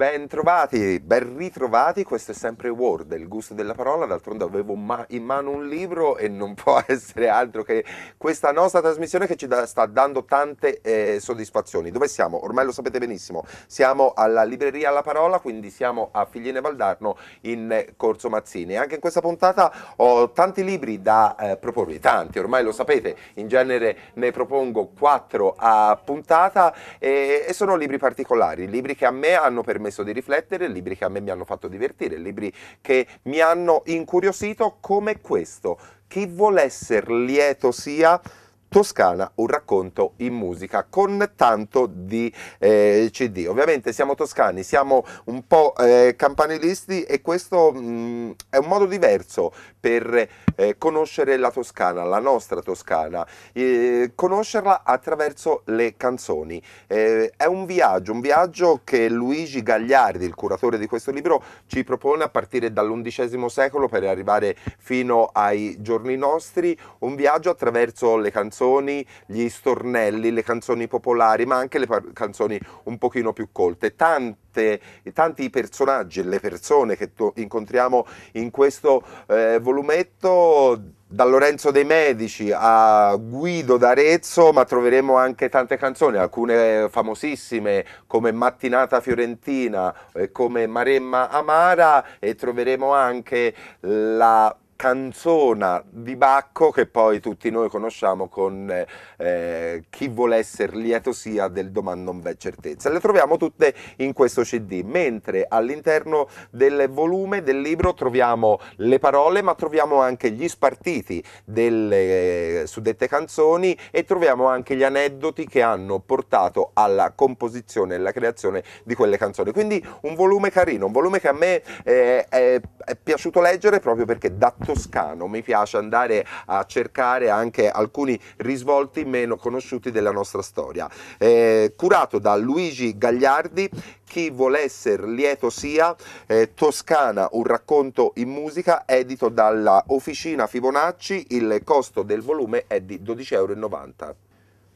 Ben trovati, ben ritrovati, questo è sempre Word, il gusto della parola, d'altronde avevo ma in mano un libro e non può essere altro che questa nostra trasmissione che ci da sta dando tante eh, soddisfazioni. Dove siamo? Ormai lo sapete benissimo, siamo alla Libreria alla Parola, quindi siamo a Figline Valdarno in Corso Mazzini. Anche in questa puntata ho tanti libri da eh, proporvi, tanti, ormai lo sapete, in genere ne propongo quattro a puntata e, eh, e sono libri particolari, libri che a me hanno permesso permesso di riflettere, libri che a me mi hanno fatto divertire, libri che mi hanno incuriosito come questo. Chi vuole essere lieto sia Toscana, un racconto in musica con tanto di eh, CD. Ovviamente siamo toscani, siamo un po' eh, campanilisti e questo mh, mm, è un modo diverso per eh, conoscere la Toscana, la nostra Toscana, eh, conoscerla attraverso le canzoni. Eh, è un viaggio, un viaggio che Luigi Gagliardi, il curatore di questo libro, ci propone a partire dall'undicesimo secolo per arrivare fino ai giorni nostri, un viaggio attraverso le canzoni canzoni, gli stornelli, le canzoni popolari, ma anche le par- canzoni un pochino più colte. Tante, tanti personaggi e le persone che to- incontriamo in questo eh, volumetto da Lorenzo dei Medici a Guido d'Arezzo, ma troveremo anche tante canzoni, alcune famosissime come Mattinata Fiorentina, eh, come Maremma Amara e troveremo anche la canzona di Bacco che poi tutti noi conosciamo con eh, eh Chi vuole essere lieto sia del domani non v'è certezza. Le troviamo tutte in questo CD, mentre all'interno del volume del libro troviamo le parole ma troviamo anche gli spartiti delle eh, suddette canzoni e troviamo anche gli aneddoti che hanno portato alla composizione e alla creazione di quelle canzoni. Quindi un volume carino, un volume che a me eh, è, è piaciuto leggere proprio perché dà toscano, mi piace andare a cercare anche alcuni risvolti meno conosciuti della nostra storia. Eh, curato da Luigi Gagliardi, chi vuole essere lieto sia, eh, Toscana, un racconto in musica, edito dalla Officina Fibonacci, il costo del volume è di 12,90 euro.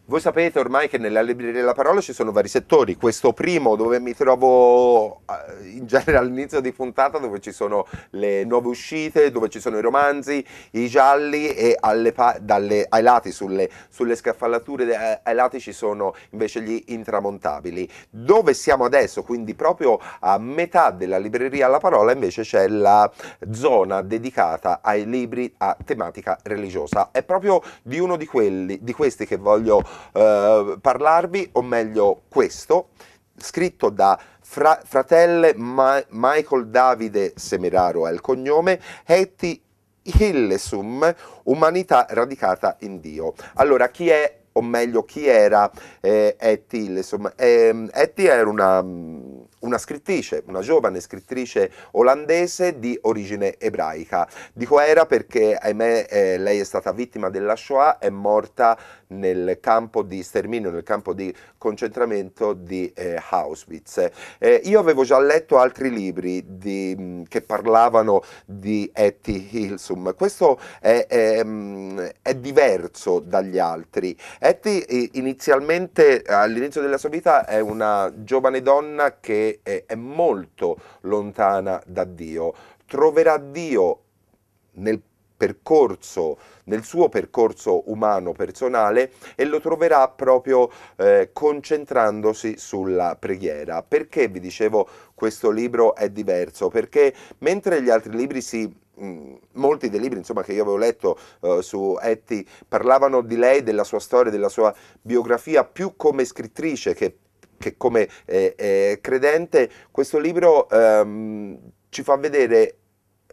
Voi sapete ormai che nella libreria della parola ci sono vari settori, questo primo dove mi trovo eh, in genere all'inizio di puntata dove ci sono le nuove uscite, dove ci sono i romanzi, i gialli e pa- dalle, ai lati sulle, sulle scaffallature, de- eh, ai lati ci sono invece gli intramontabili. Dove siamo adesso, quindi proprio a metà della libreria alla parola, invece c'è la zona dedicata ai libri a tematica religiosa. È proprio di uno di, quelli, di questi che voglio eh, parlarvi, o meglio questo, scritto da fra, fratelle Ma, Michael Davide Semeraro è il cognome, Eti Hillesum, Umanità radicata in Dio. Allora, chi è o meglio chi era eh, Etty Hillesum. Eh, Etty era una, una, scrittrice, una giovane scrittrice olandese di origine ebraica. Dico era perché ahimè eh, lei è stata vittima della Shoah, è morta nel campo di sterminio, nel campo di concentramento di eh, Auschwitz. Eh, io avevo già letto altri libri di, mh, mm, che parlavano di Etty Hilsum, questo è, è, mm, è diverso dagli altri. Etty inizialmente all'inizio della sua vita è una giovane donna che è, è molto lontana da Dio, troverà Dio nel percorso, nel suo percorso umano personale e lo troverà proprio eh, concentrandosi sulla preghiera. Perché vi dicevo questo libro è diverso? Perché mentre gli altri libri si molti dei libri insomma, che io avevo letto uh, su Etty parlavano di lei, della sua storia, della sua biografia più come scrittrice che, che come eh, eh, credente, questo libro um, ci fa vedere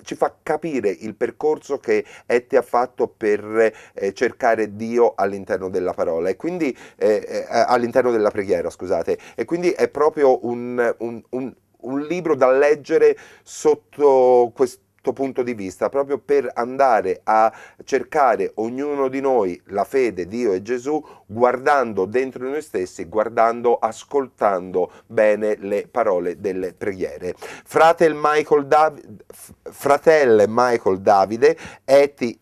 ci fa capire il percorso che Ette ha fatto per eh, cercare Dio all'interno della parola e quindi eh, eh all'interno della preghiera, scusate. E quindi è proprio un, un, un, un libro da leggere sotto questo tuo punto di vista, proprio per andare a cercare ognuno di noi la fede, Dio e Gesù, guardando dentro noi stessi, guardando, ascoltando bene le parole delle preghiere. Fratel Michael Dav- fratelle Michael Davide, eti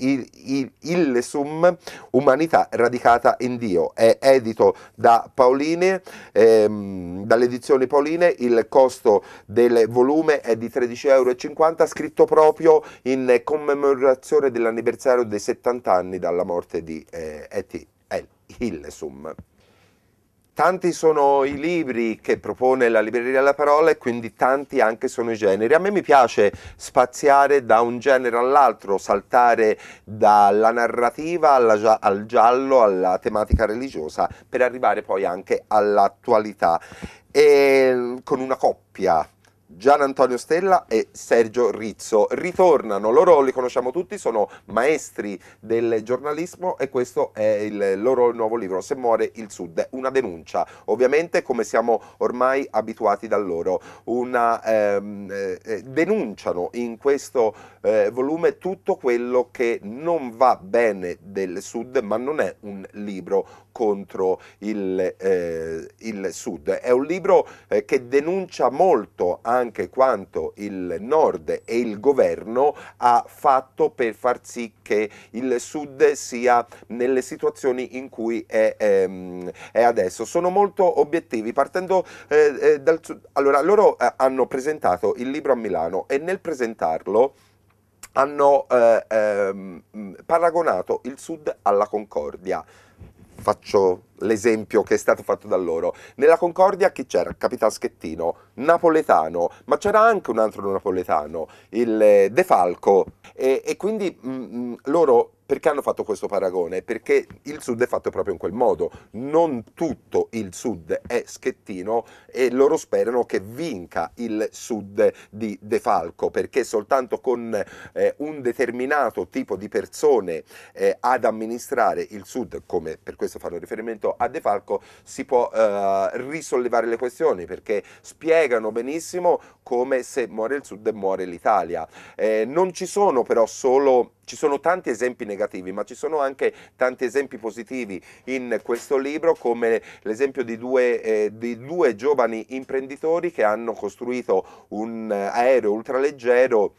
sum, umanità radicata in Dio, è edito da Pauline, ehm, dalle edizioni Pauline, il costo del volume è di 13,50 euro, scritto proprio proprio in commemorazione dell'anniversario dei 70 anni dalla morte di eh, Etty Hillesum. Tanti sono i libri che propone la libreria della Parola e quindi tanti anche sono i generi. A me mi piace spaziare da un genere all'altro, saltare dalla narrativa alla, al giallo, alla tematica religiosa, per arrivare poi anche all'attualità. E con una coppia Gian Antonio Stella e Sergio Rizzo. Ritornano, loro li conosciamo tutti, sono maestri del giornalismo e questo è il loro nuovo libro, Se muore il Sud, una denuncia, ovviamente come siamo ormai abituati da loro. Una, ehm, eh, eh denunciano in questo eh, volume tutto quello che non va bene del Sud, ma non è un libro contro il, eh, il Sud, è un libro eh, che denuncia molto anche anche quanto il nord e il governo ha fatto per far sì che il sud sia nelle situazioni in cui è, ehm, è adesso. Sono molto obiettivi, partendo eh, eh dal sud. Allora, loro eh, hanno presentato il libro a Milano e nel presentarlo hanno eh, ehm, paragonato il sud alla Concordia. Faccio l'esempio che è stato fatto da loro. Nella Concordia chi c'era? Capitan Schettino, napoletano, ma c'era anche un altro napoletano, il eh, De Falco. E, e quindi mh, mm, mm, loro perché hanno fatto questo paragone? Perché il sud è fatto proprio in quel modo, non tutto il sud è schettino e loro sperano che vinca il sud di De Falco, perché soltanto con eh, un determinato tipo di persone eh, ad amministrare il sud, come per questo fanno riferimento rispetto cioè, a De Falco si può eh, risollevare le questioni perché spiegano benissimo come se muore il Sud e muore l'Italia. Eh, non ci sono però solo ci sono tanti esempi negativi, ma ci sono anche tanti esempi positivi in questo libro, come l'esempio di, eh, di, due giovani imprenditori che hanno costruito un eh, aereo ultraleggero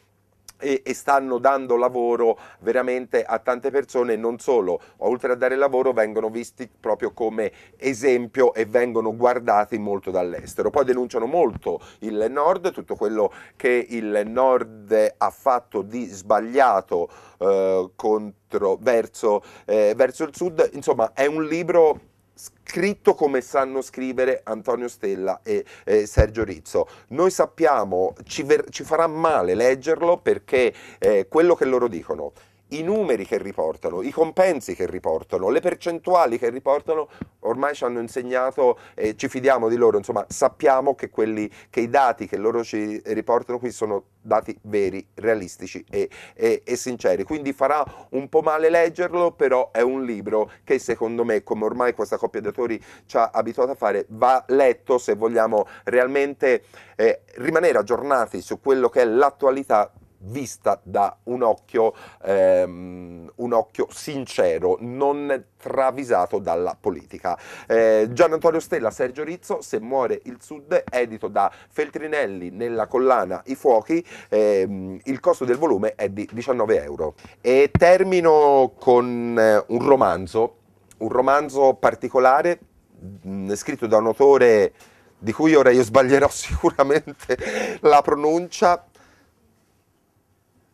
e, e, stanno dando lavoro veramente a tante persone, non solo, oltre a dare lavoro vengono visti proprio come esempio e vengono guardati molto dall'estero. Poi denunciano molto il Nord, tutto quello che il Nord ha fatto di sbagliato eh, contro, verso, eh, verso il Sud, insomma è un libro scritto come sanno scrivere Antonio Stella e eh, Sergio Rizzo. Noi sappiamo, ci, ver- ci, farà male leggerlo perché eh, quello che loro dicono i numeri che riportano, i compensi che riportano, le percentuali che riportano, ormai ci hanno insegnato e ci fidiamo di loro, insomma sappiamo che, quelli, che, i dati che loro ci riportano qui sono dati veri, realistici e, e, e sinceri, quindi farà un po' male leggerlo, però è un libro che secondo me, come ormai questa coppia di autori ci ha abituato a fare, va letto se vogliamo realmente eh, rimanere aggiornati su quello che è l'attualità vista da un occhio, ehm, un occhio sincero, non travisato dalla politica. Eh, Gian Antonio Stella, Sergio Rizzo, Se muore il Sud, edito da Feltrinelli nella collana I Fuochi, ehm, il costo del volume è di 19 euro. E termino con eh, un romanzo, un romanzo particolare mh, mm, scritto da un autore di cui ora io sbaglierò sicuramente la pronuncia,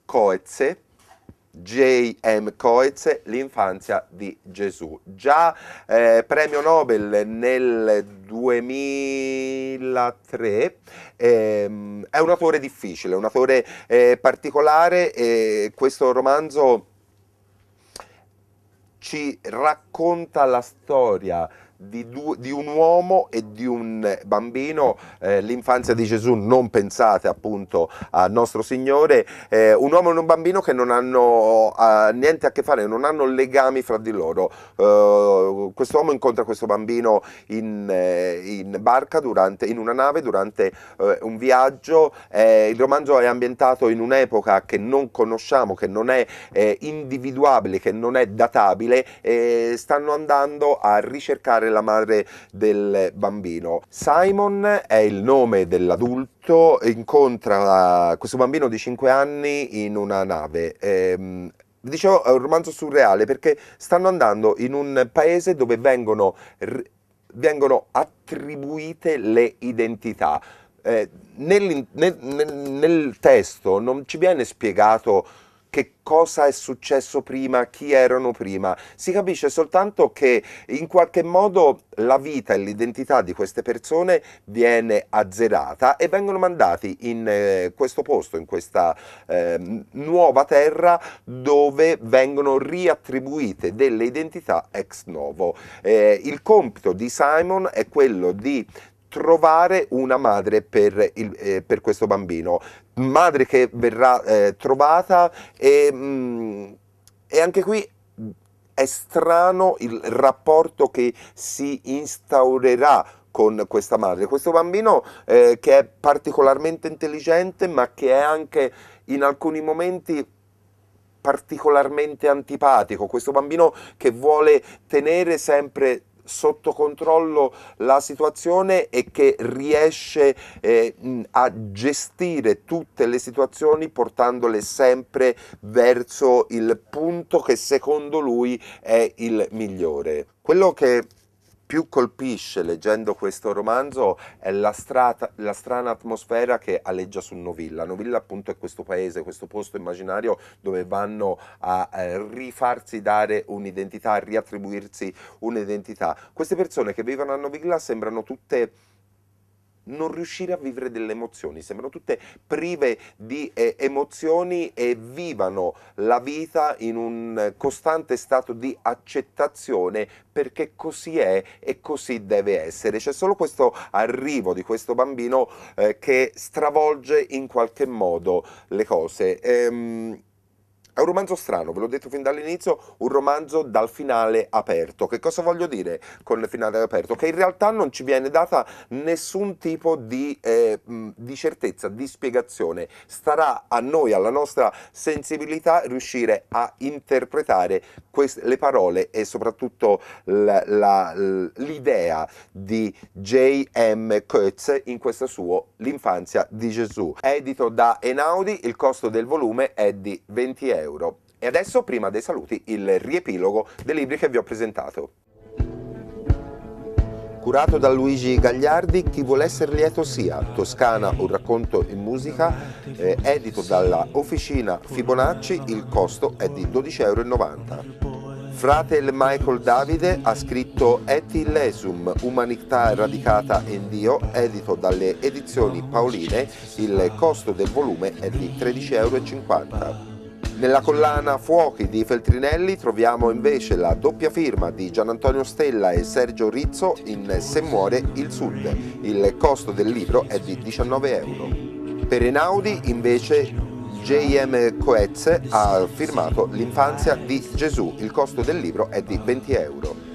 Coetze, J.M. Coetze, L'infanzia di Gesù. Già eh, premio Nobel nel 2003, ehm, è un autore difficile, un autore eh, particolare e questo romanzo ci racconta la storia di, due, di, un uomo e di un bambino, eh, l'infanzia di Gesù, non pensate appunto a nostro Signore, eh, un uomo e un bambino che non hanno eh, niente a che fare, non hanno legami fra di loro. Eh, questo uomo incontra questo bambino in, eh, in barca, durante, in una nave, durante eh, un viaggio. il romanzo è ambientato in un'epoca che non conosciamo, che non è individuabile, che non è databile, e stanno andando a ricercare madre, la madre del bambino. Simon è il nome dell'adulto incontra questo bambino di 5 anni in una nave. Ehm, dicevo, è un romanzo surreale perché stanno andando in un paese dove vengono, vengono attribuite le identità. Eh, nel, nel, nel, nel testo non ci viene spiegato che cosa è successo prima, chi erano prima, si capisce soltanto che in qualche modo la vita e l'identità di queste persone viene azzerata e vengono mandati in eh, questo posto, in questa eh, nuova terra dove vengono riattribuite delle identità ex novo. Eh, il compito di Simon è quello di trovare una madre per, il, eh, per, questo bambino, madre che verrà eh, trovata e, mh, mm, e anche qui è strano il rapporto che si instaurerà con questa madre. Questo bambino eh, che è particolarmente intelligente ma che è anche in alcuni momenti particolarmente antipatico, questo bambino che vuole tenere sempre sotto controllo la situazione e che riesce eh, a gestire tutte le situazioni portandole sempre verso il punto che secondo lui è il migliore. Quello che più colpisce leggendo questo romanzo è la, strata, la, strana atmosfera che alleggia su Novilla. Novilla appunto è questo paese, questo posto immaginario dove vanno a eh, rifarsi dare un'identità, a riattribuirsi un'identità. Queste persone che vivono a Novilla sembrano tutte non riuscire a vivere delle emozioni, sembrano tutte prive di eh, emozioni e vivano la vita in un costante stato di accettazione perché così è e così deve essere. C'è solo questo arrivo di questo bambino eh, che stravolge in qualche modo le cose. Ehm, è un romanzo strano, ve l'ho detto fin dall'inizio, un romanzo dal finale aperto. Che cosa voglio dire con il finale aperto? Che in realtà non ci viene data nessun tipo di, eh, di certezza, di spiegazione. Starà a noi, alla nostra sensibilità, riuscire a interpretare queste, le parole e soprattutto l'idea di J.M. Coetz in questo suo L'infanzia di Gesù. Edito da Enaudi, il costo del volume è di 20 euro euro. E adesso, prima dei saluti, il riepilogo dei libri che vi ho presentato. Curato da Luigi Gagliardi, Chi vuole essere lieto sia, Toscana, un racconto in musica, eh, edito dalla Officina Fibonacci, il costo è di 12,90 euro. Fratel Michael Davide ha scritto Eti Lesum, Umanità radicata in Dio, edito dalle edizioni Paoline, il costo del volume è di 13,50 euro. Nella collana Fuochi di Feltrinelli troviamo invece la doppia firma di Gianantonio Stella e Sergio Rizzo in Se muore il Sud. Il costo del libro è di 19 euro. Per Enaudi invece J.M. Coetze ha firmato L'infanzia di Gesù. Il costo del libro è di 20 euro.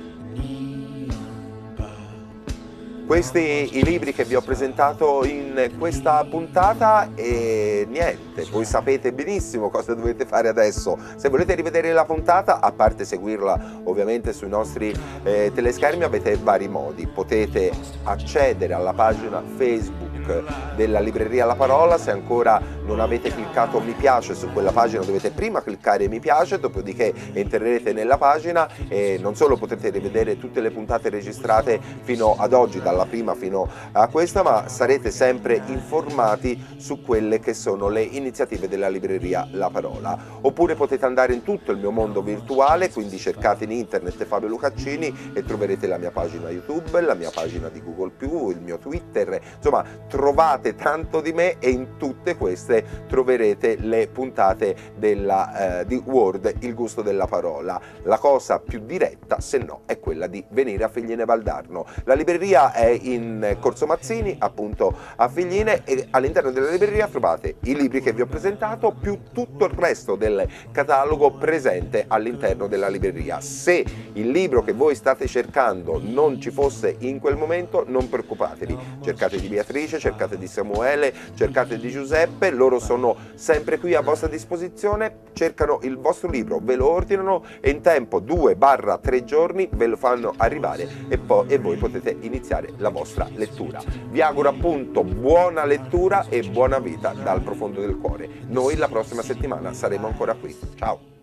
Questi i libri che vi ho presentato in questa puntata e niente, voi sapete benissimo cosa dovete fare adesso. Se volete rivedere la puntata, a parte seguirla ovviamente sui nostri eh, teleschermi, avete vari modi. Potete accedere alla pagina Facebook Facebook della libreria La Parola, se ancora non avete cliccato mi piace su quella pagina dovete prima cliccare mi piace, dopodiché entrerete nella pagina e non solo potrete rivedere tutte le puntate registrate fino ad oggi, dalla prima fino a questa, ma sarete sempre informati su quelle che sono le iniziative della libreria La Parola. Oppure potete andare in tutto il mio mondo virtuale, quindi cercate in internet Fabio Lucaccini e troverete la mia pagina YouTube, la mia pagina di Google, il mio Twitter, insomma trovate tanto di me e in tutte queste troverete le puntate della, eh, di Word, il gusto della parola. La cosa più diretta, se no, è quella di venire a Figline Valdarno. La libreria è in Corso Mazzini, appunto a Figline, e all'interno della libreria trovate i libri che vi ho presentato più tutto il resto del catalogo presente all'interno della libreria. Se il libro che voi state cercando non ci fosse in quel momento, non preoccupatevi, cercate di Beatrice, cercate di Samuele, cercate di Giuseppe, loro sono sempre qui a vostra disposizione, cercano il vostro libro, ve lo ordinano e in tempo 2-3 giorni ve lo fanno arrivare e, poi, e voi potete iniziare la vostra lettura. Vi auguro appunto buona lettura e buona vita dal profondo del cuore. Noi la prossima settimana saremo ancora qui. Ciao!